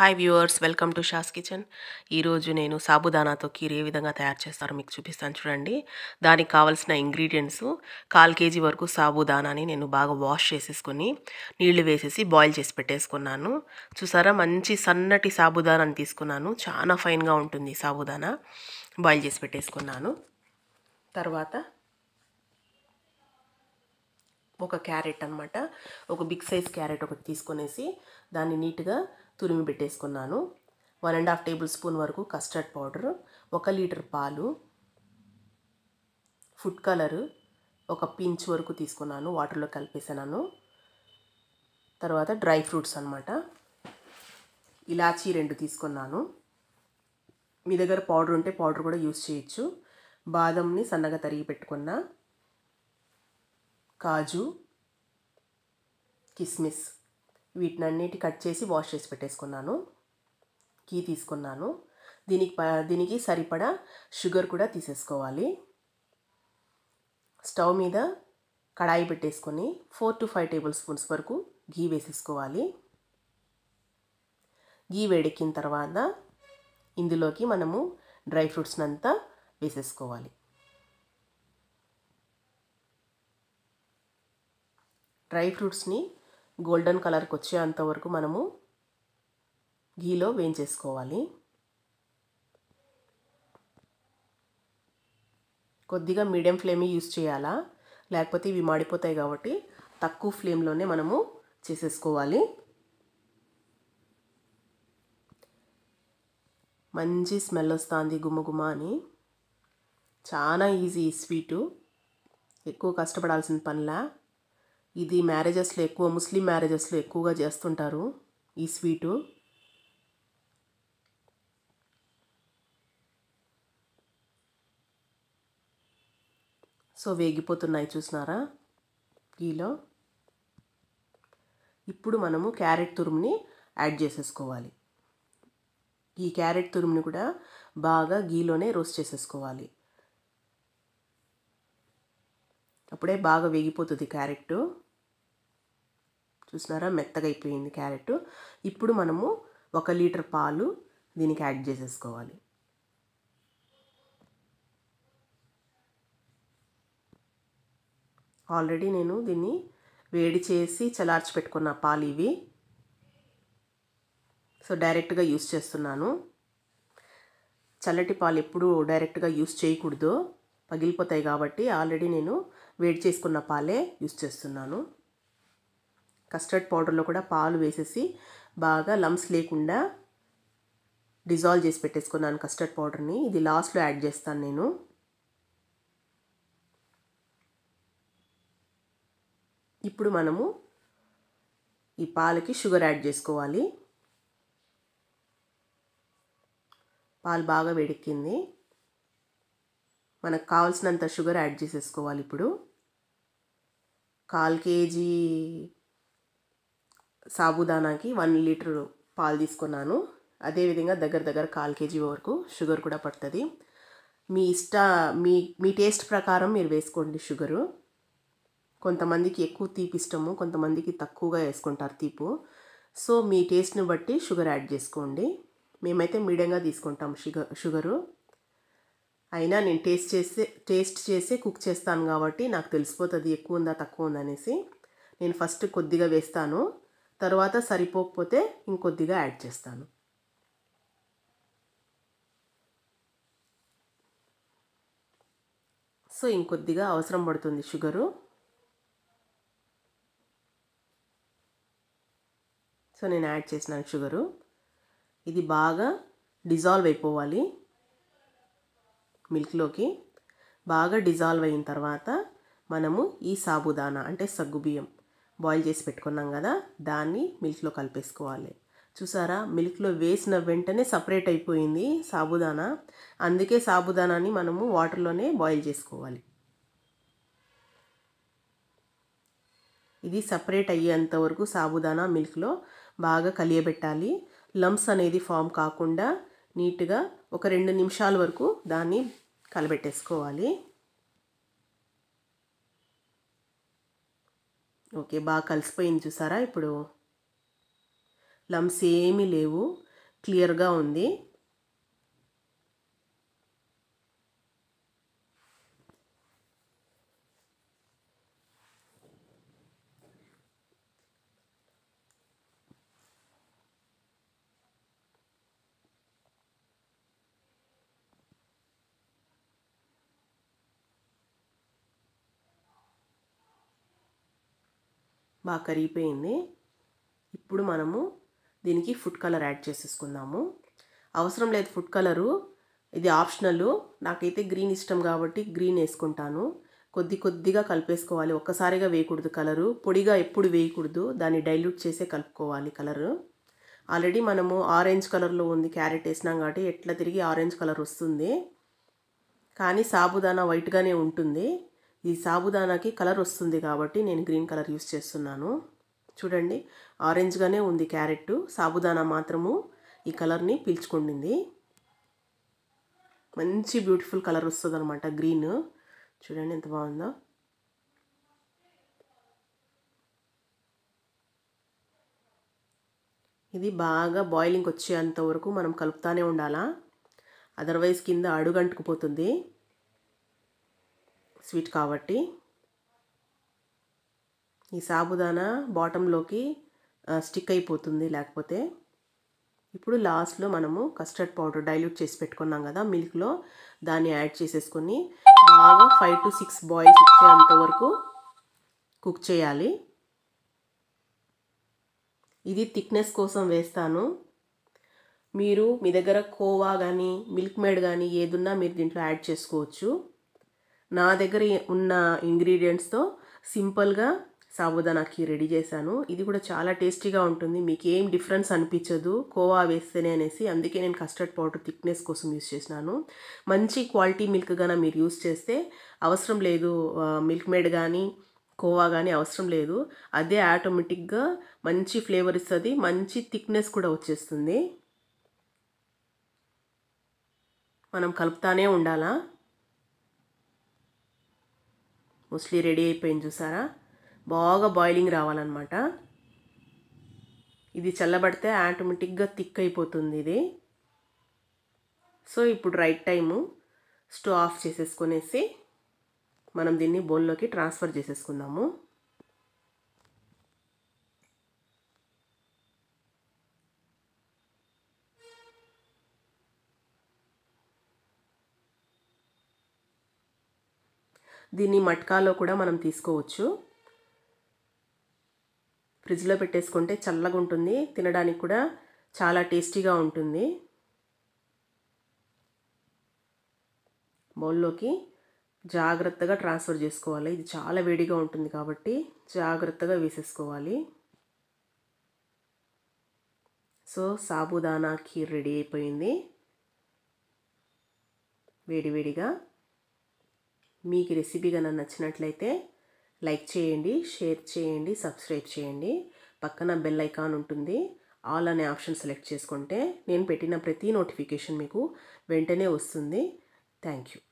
hi viewers welcome to Sha's kitchen ఈరోజు నేను సాబుదానాతో కీర్ ఏ విధంగా తయారు చేస్తారో మీకు చూపిస్తాను చూడండి దానికి కావాల్సిన ఇంగ్రీడియంట్స్ కాల్ కేజీ వరకు సాబుదానాని నేను బాగా వాష్ చేసేసుకొని నీళ్లు వేసేసి బాయిల్ చేసి పెట్టేసుకున్నాను చూసారా మంచి సన్నటి సాబుదానాన్ని తీసుకున్నాను చాలా ఫైన్గా ఉంటుంది సాబుదానా బాయిల్ చేసి పెట్టేసుకున్నాను తర్వాత ఒక క్యారెట్ అనమాట ఒక బిగ్ సైజ్ క్యారెట్ ఒకటి తీసుకునేసి దాన్ని నీట్గా తురిమి పెట్టేసుకున్నాను one and half table spoon వరకు కస్టర్డ్ పౌడర్ ఒక లీటర్ పాలు ఫుడ్ కలర్ ఒక పించ్ వరకు తీసుకున్నాను వాటర్లో కలిపేసాను తర్వాత డ్రై ఫ్రూట్స్ అనమాట ఇలాచీ రెండు తీసుకున్నాను మీ దగ్గర పౌడర్ ఉంటే పౌడర్ కూడా యూస్ చేయొచ్చు బాదంని సన్నగా తరిగి పెట్టుకున్న కాజు కిస్మిస్ వీటిని అన్నిటి కట్ చేసి వాష్ చేసి పెట్టేసుకున్నాను కీ తీసుకున్నాను దీనికి దీనికి సరిపడా షుగర్ కూడా తీసేసుకోవాలి స్టవ్ మీద కడాయి పెట్టేసుకొని four to five table spoons వరకు ఘీ వేసేసుకోవాలి ఘీ వేడెక్కిన తర్వాత ఇందులోకి మనము డ్రై ఫ్రూట్స్ని అంతా వేసేసుకోవాలి డ్రై ఫ్రూట్స్ని గోల్డెన్ కలర్కి వచ్చేంత వరకు మనము గీలో వేయించేసుకోవాలి కొద్దిగా మీడియం ఫ్లేమే యూస్ చేయాలా లేకపోతే ఇవి మాడిపోతాయి కాబట్టి తక్కువ ఫ్లేమ్లోనే మనము చేసేసుకోవాలి మంచి స్మెల్ వస్తుంది గుమ్మగుమ్మ అని చాలా ఈజీ స్వీటు ఎక్కువ కష్టపడాల్సిన పనిలా ఇది మ్యారేజెస్లో ఎక్కువ ముస్లిం మ్యారేజెస్లో ఎక్కువగా చేస్తుంటారు ఈ స్వీటు సో వేగిపోతున్నాయి చూసినారా గీలో ఇప్పుడు మనము క్యారెట్ తురుముని యాడ్ చేసేసుకోవాలి ఈ క్యారెట్ తురుముని కూడా బాగా గీలోనే రోస్ట్ చేసేసుకోవాలి అప్పుడే బాగా వేగిపోతుంది క్యారెట్ చూసినారా మెత్తగా అయిపోయింది క్యారెట్ ఇప్పుడు మనము ఒక లీటర్ పాలు దీనికి యాడ్ చేసేసుకోవాలి ఆల్రెడీ నేను దీన్ని వేడి చేసి చలార్చి పెట్టుకున్న పాలు ఇవి సో డైరెక్ట్గా యూస్ చేస్తున్నాను చల్లటి పాలు ఎప్పుడూ డైరెక్ట్గా యూస్ చేయకూడదు పగిలిపోతాయి కాబట్టి ఆల్రెడీ నేను వేడి చేసుకున్న పాలే యూస్ చేస్తున్నాను కస్టర్డ్ పౌడర్లో కూడా పాలు వేసేసి బాగా లమ్స్ లేకుండా డిజాల్వ్ చేసి పెట్టేసుకున్నాను కస్టర్డ్ పౌడర్ని ఇది లాస్ట్లో యాడ్ చేస్తాను నేను ఇప్పుడు మనము ఈ పాలకి షుగర్ యాడ్ చేసుకోవాలి పాలు బాగా వేడెక్కింది మనకు కావాల్సినంత షుగర్ యాడ్ చేసేసుకోవాలి ఇప్పుడు కాల్ కేజీ సాబుదానాకి వన్ లీటర్ పాలు తీసుకున్నాను అదేవిధంగా దగ్గర దగ్గర కాల్ కేజీ వరకు షుగర్ కూడా పడుతుంది మీ ఇష్ట మీ మీ టేస్ట్ ప్రకారం మీరు వేసుకోండి షుగరు కొంతమందికి ఎక్కువ తీపి ఇష్టము కొంతమందికి తక్కువగా వేసుకుంటారు తీపు సో మీ టేస్ట్ని బట్టి షుగర్ యాడ్ చేసుకోండి మేమైతే మీడియంగా తీసుకుంటాం షుగర్ షుగరు అయినా నేను టేస్ట్ చేసే టేస్ట్ చేస్తే కుక్ చేస్తాను కాబట్టి నాకు తెలిసిపోతుంది ఎక్కువ ఉందా తక్కువ ఉందా అనేసి నేను ఫస్ట్ కొద్దిగా వేస్తాను తర్వాత సరిపోకపోతే ఇంకొద్దిగా యాడ్ చేస్తాను సో ఇంకొద్దిగా అవసరం పడుతుంది షుగరు సో నేను యాడ్ చేసినాను షుగరు ఇది బాగా డిజాల్వ్ అయిపోవాలి మిల్క్లోకి బాగా డిజాల్వ్ అయిన తర్వాత మనము ఈ సాబుదానా అంటే సగ్గుబియ్యం బాయిల్ చేసి పెట్టుకున్నాం కదా దాన్ని మిల్క్లో కలిపేసుకోవాలి చూసారా మిల్క్లో వేసిన వెంటనే సపరేట్ అయిపోయింది సాబుదానా అందుకే సాబుదానాని మనము వాటర్లోనే బాయిల్ చేసుకోవాలి ఇది సపరేట్ అయ్యేంత వరకు సాబుదానా మిల్క్లో బాగా కలియబెట్టాలి లమ్స్ అనేది ఫామ్ కాకుండా నీట్గా ఒక రెండు నిమిషాల వరకు దాన్ని కలబెట్టేసుకోవాలి ఓకే బాగా కలిసిపోయింది చూసారా ఇప్పుడు లమ్స్ ఏమీ లేవు క్లియర్గా ఉంది బాగా కరిగిపోయింది ఇప్పుడు మనము దీనికి ఫుడ్ కలర్ యాడ్ చేసేసుకుందాము అవసరం లేదు ఫుడ్ కలరు ఇది ఆప్షనల్ నాకైతే గ్రీన్ ఇష్టం కాబట్టి గ్రీన్ వేసుకుంటాను కొద్ది కొద్దిగా కలిపేసుకోవాలి ఒక్కసారిగా వేయకూడదు కలరు పొడిగా ఎప్పుడు వేయకూడదు దాన్ని డైల్యూట్ చేసే కలుపుకోవాలి కలరు ఆల్రెడీ మనము ఆరెంజ్ కలర్లో ఉంది క్యారెట్ వేసినాం కాబట్టి ఎట్లా తిరిగి ఆరెంజ్ కలర్ వస్తుంది కానీ సాబుదానా వైట్గానే ఉంటుంది ఈ సాబుదానాకి కలర్ వస్తుంది కాబట్టి నేను గ్రీన్ కలర్ యూస్ చేస్తున్నాను చూడండి ఆరెంజ్గానే ఉంది క్యారెట్ సాబుదానా మాత్రము ఈ కలర్ని పీల్చుకుండింది మంచి బ్యూటిఫుల్ కలర్ వస్తుంది అనమాట గ్రీన్ చూడండి ఎంత బాగుందో ఇది బాగా బాయిలింగ్ వచ్చేంత వరకు మనం కలుపుతానే ఉండాలా అదర్వైజ్ కింద అడుగంటుకుపోతుంది స్వీట్ కాబట్టి ఈ సాబుదానా బాటంలోకి స్టిక్ అయిపోతుంది లేకపోతే ఇప్పుడు లాస్ట్లో మనము కస్టర్డ్ పౌడర్ డైల్యూట్ చేసి పెట్టుకున్నాం కదా మిల్క్లో దాన్ని యాడ్ చేసేసుకొని బాగా ఫైవ్ టు సిక్స్ బాయిల్స్ వచ్చేంత వరకు కుక్ చేయాలి ఇది థిక్నెస్ కోసం వేస్తాను మీరు మీ దగ్గర కోవా కానీ మిల్క్ మేడ్ కానీ ఏదున్నా మీరు దీంట్లో యాడ్ చేసుకోవచ్చు నా దగ్గర ఉన్న ఇంగ్రీడియంట్స్తో సింపుల్గా సాబుదానా కీ రెడీ చేశాను ఇది కూడా చాలా టేస్టీగా ఉంటుంది మీకు ఏం డిఫరెన్స్ అనిపించదు కోవా వేస్తేనే అనేసి అందుకే నేను కస్టర్డ్ పౌడర్ థిక్నెస్ కోసం యూస్ చేసినాను మంచి క్వాలిటీ మిల్క్ గాన మీరు యూస్ చేస్తే అవసరం లేదు మిల్క్ మేడ్ కానీ కోవా కానీ అవసరం లేదు అదే ఆటోమేటిక్గా మంచి ఫ్లేవర్ ఇస్తుంది మంచి థిక్నెస్ కూడా వచ్చేస్తుంది మనం కలుపుతానే ఉండాలా మోస్ట్లీ రెడీ అయిపోయింది చూసారా బాగా బాయిలింగ్ రావాలన్నమాట ఇది చల్లబడితే ఆటోమేటిక్గా థిక్ అయిపోతుంది ఇది సో ఇప్పుడు రైట్ టైము స్టవ్ ఆఫ్ చేసేసుకునేసి మనం దీన్ని బోల్లోకి ట్రాన్స్ఫర్ చేసేసుకుందాము దీన్ని మట్కాలో కూడా మనం తీసుకోవచ్చు ఫ్రిడ్జ్లో పెట్టేసుకుంటే చల్లగా ఉంటుంది తినడానికి కూడా చాలా టేస్టీగా ఉంటుంది బౌల్లోకి జాగ్రత్తగా ట్రాన్స్ఫర్ చేసుకోవాలి ఇది చాలా వేడిగా ఉంటుంది కాబట్టి జాగ్రత్తగా వేసేసుకోవాలి సో సాబుదానా ఖీర్ రెడీ అయిపోయింది వేడివేడిగా మీకు రెసిపీ కనుక నచ్చినట్లయితే లైక్ చేయండి షేర్ చేయండి సబ్స్క్రైబ్ చేయండి పక్కన బెల్ ఐకాన్ ఉంటుంది ఆల్ అనే ఆప్షన్ సెలెక్ట్ చేసుకుంటే నేను పెట్టిన ప్రతి నోటిఫికేషన్ మీకు వెంటనే వస్తుంది థ్యాంక్ యూ